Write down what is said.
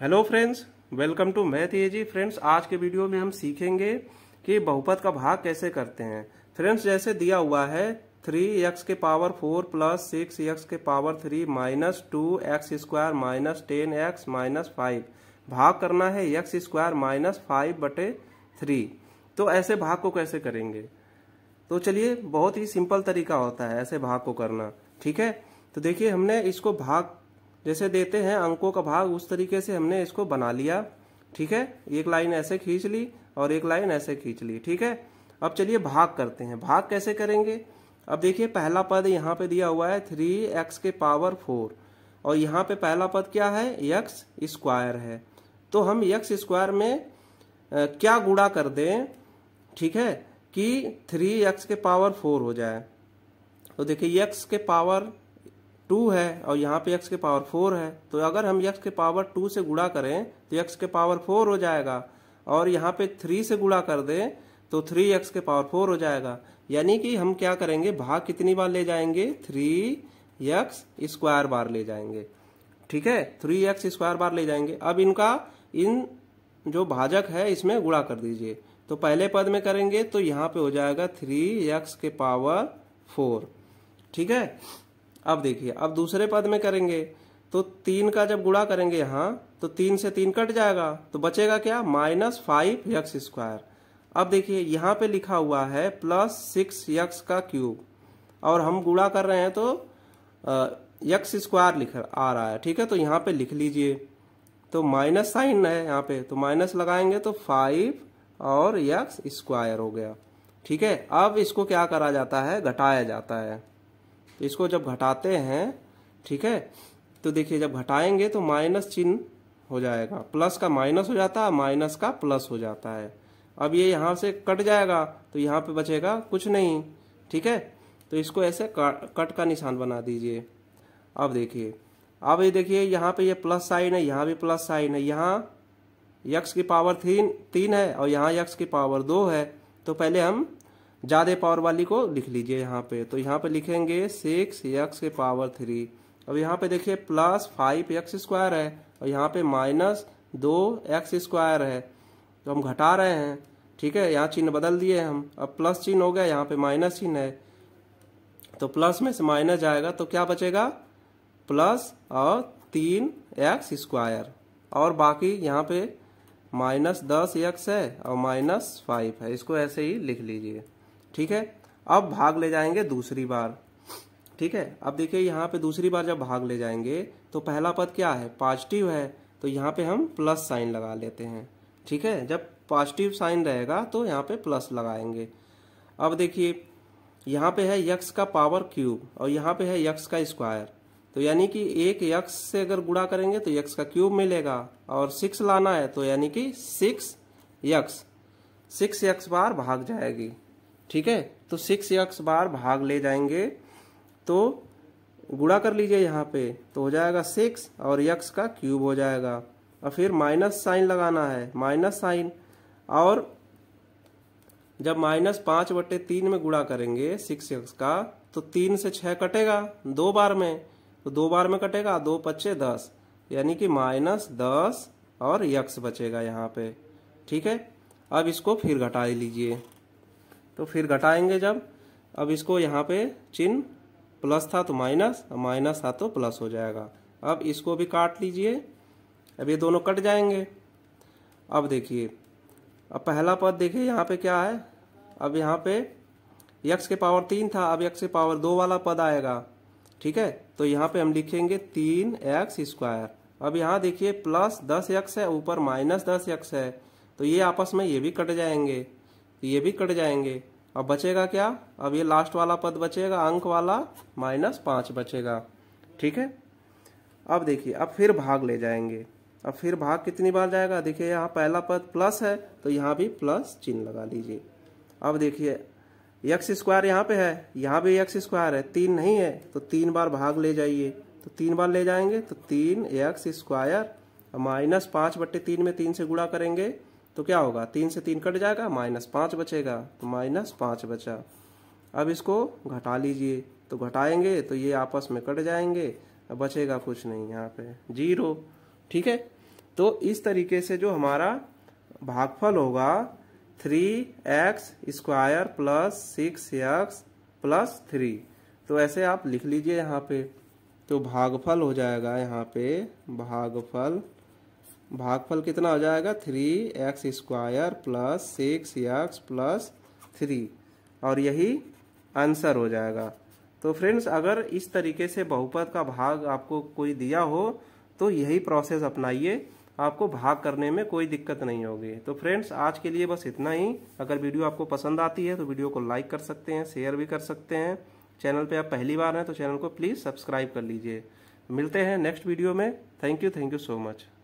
hello friends welcome to math ये जी friends आज के वीडियो में हम सीखेंगे कि बहुपद का भाग कैसे करते हैं फ्रेंड्स जैसे दिया हुआ है थ्री एक्स के power four plus six x के power three minus two x square minus ten x minus five भाग करना है एक्स स्क्वायर माइनस फाइव बटे थ्री तो ऐसे भाग को कैसे करेंगे तो चलिए बहुत ही सिंपल तरीका होता है ऐसे भाग को करना ठीक है तो देखिए हमने इसको भाग जैसे देते हैं अंकों का भाग उस तरीके से हमने इसको बना लिया ठीक है एक लाइन ऐसे खींच ली और एक लाइन ऐसे खींच ली ठीक है अब चलिए भाग करते हैं भाग कैसे करेंगे अब देखिए पहला पद यहाँ पे दिया हुआ है थ्री एक्स के पावर फोर और यहाँ पे पहला पद क्या है यक्स स्क्वायर है तो हम यक्स स्क्वायर में क्या गुड़ा कर दें ठीक है कि थ्री एक्स के पावर फोर हो जाए तो देखिए यक्स के पावर टू है और यहाँ पे x के पावर फोर है तो अगर हम x के पावर टू से गुणा करें तो x के पावर फोर हो जाएगा और यहाँ पे थ्री से गुणा कर दें तो थ्री एक्स के पावर फोर हो जाएगा यानी कि हम क्या करेंगे भाग कितनी बार ले जाएंगे थ्री एक्स स्क्वायर बार ले जाएंगे ठीक है थ्री एक्स स्क्वायर बार ले जाएंगे अब इनका इन जो भाजक है इसमें गुणा कर दीजिए तो पहले पद में करेंगे तो यहाँ पे हो जाएगा थ्री एक्स के पावर फोर ठीक है अब देखिए अब दूसरे पद में करेंगे तो तीन का जब गुड़ा करेंगे यहाँ तो तीन से तीन कट जाएगा तो बचेगा क्या माइनस फाइव यक्स स्क्वायर अब देखिए यहाँ पे लिखा हुआ है प्लस सिक्स यक्स का क्यूब और हम गुड़ा कर रहे हैं तो यक्स स्क्वायर लिख आ रहा है ठीक है तो यहाँ पे लिख लीजिए तो माइनस साइन है यहाँ पे तो माइनस लगाएंगे तो फाइव और यक्स स्क्वायर हो गया ठीक है अब इसको क्या करा जाता है घटाया जाता है तो इसको जब घटाते हैं ठीक है तो देखिए जब घटाएंगे तो माइनस चिन्ह हो जाएगा प्लस का माइनस हो जाता है माइनस का प्लस हो जाता है अब ये यहाँ से कट जाएगा तो यहाँ पे बचेगा कुछ नहीं ठीक है तो इसको ऐसे कट का निशान बना दीजिए अब देखिए अब ये देखिए यहाँ पे ये प्लस साइन है यहाँ भी प्लस साइन है यहाँ यक्स की पावर तीन तीन है और यहाँ यक्स की पावर दो है तो पहले हम ज़्यादा पावर वाली को लिख लीजिए यहाँ पे तो यहाँ पे लिखेंगे सिक्स एक्स के पावर थ्री अब यहाँ पे देखिए प्लस फाइव एक्स स्क्वायर है और यहाँ पे माइनस दो एक्स स्क्वायर है तो हम घटा रहे हैं ठीक है यहाँ चिन्ह बदल दिए हम अब प्लस चिन्ह हो गया यहाँ पे माइनस चिन्ह है तो प्लस में से माइनस जाएगा तो क्या बचेगा प्लस और तीन एक्स स्क्वायर और बाकी यहाँ पे माइनस दस एक्स है और माइनस फाइव है इसको ऐसे ही लिख लीजिए ठीक है अब भाग ले जाएंगे दूसरी बार ठीक है अब देखिए यहाँ पे दूसरी बार जब भाग ले जाएंगे तो पहला पद क्या है पॉजिटिव है तो यहाँ पे हम प्लस साइन लगा लेते हैं ठीक है जब पॉजिटिव साइन रहेगा तो यहाँ पे प्लस लगाएंगे अब देखिए यहाँ पे है यक्स का पावर क्यूब और यहाँ पे है यक्स का स्क्वायर तो यानी कि एक यक्स से अगर गुड़ा करेंगे तो यक्स का क्यूब मिलेगा और सिक्स लाना है तो यानी कि सिक्स यक्स सिक्स यक्स बार भाग जाएगी ठीक है तो सिक्स यक्स बार भाग ले जाएंगे तो गुड़ा कर लीजिए यहाँ पे तो हो जाएगा सिक्स और यक्स का क्यूब हो जाएगा और फिर माइनस साइन लगाना है माइनस साइन और जब माइनस पांच बटे तीन में गुड़ा करेंगे सिक्स यक्स का तो तीन से छः कटेगा दो बार में तो दो बार में कटेगा दो पच्चे दस यानी कि माइनस दस और यक्स बचेगा यहाँ पे ठीक है अब इसको फिर घटा लीजिए तो फिर घटाएंगे जब अब इसको यहाँ पे चिन्ह प्लस था तो माइनस और माइनस था तो प्लस हो जाएगा अब इसको भी काट लीजिए अब ये दोनों कट जाएंगे अब देखिए अब पहला पद देखिए यहाँ पे क्या है अब यहाँ पे यक्स के पावर तीन था अब यक्स के पावर दो वाला पद आएगा ठीक है तो यहाँ पे हम लिखेंगे तीन एक्स स्क्वायर अब यहाँ देखिए प्लस दस यक्स है ऊपर माइनस दस यक्स है तो ये आपस में ये भी कट जाएंगे तो ये भी कट जाएंगे अब बचेगा क्या अब ये लास्ट वाला पद बचेगा अंक वाला माइनस पांच बचेगा ठीक है अब देखिए अब फिर भाग ले जाएंगे अब फिर भाग कितनी बार जाएगा देखिए यहाँ पहला पद प्लस है तो यहाँ भी प्लस चिन्ह लगा लीजिए अब देखिए यक्स स्क्वायर यहाँ पे है यहाँ भी यक्स स्क्वायर है तीन नहीं है तो तीन बार भाग ले जाइए तो तीन बार ले जाएंगे तो तीन यक्स स्क्वायर माइनस पांच बट्टे तीन में तीन से गुणा करेंगे तो क्या होगा तीन से तीन कट जाएगा माइनस पाँच बचेगा तो माइनस पाँच बचा अब इसको घटा लीजिए तो घटाएंगे तो ये आपस में कट जाएंगे बचेगा कुछ नहीं यहाँ पे जीरो ठीक है तो इस तरीके से जो हमारा भागफल होगा three x square plus six x plus three तो ऐसे आप लिख लीजिए यहाँ पे तो भागफल हो जाएगा यहाँ पे भागफल भागफल कितना हो जाएगा three x square plus six x plus three और यही आंसर हो जाएगा तो फ्रेंड्स अगर इस तरीके से बहुपद का भाग आपको कोई दिया हो तो यही प्रोसेस अपनाइए आपको भाग करने में कोई दिक्कत नहीं होगी तो फ्रेंड्स आज के लिए बस इतना ही अगर वीडियो आपको पसंद आती है तो वीडियो को लाइक कर सकते हैं शेयर भी कर सकते हैं चैनल पे आप पहली बार हैं तो चैनल को प्लीज़ सब्सक्राइब कर लीजिए मिलते हैं नेक्स्ट वीडियो में thank you thank you so much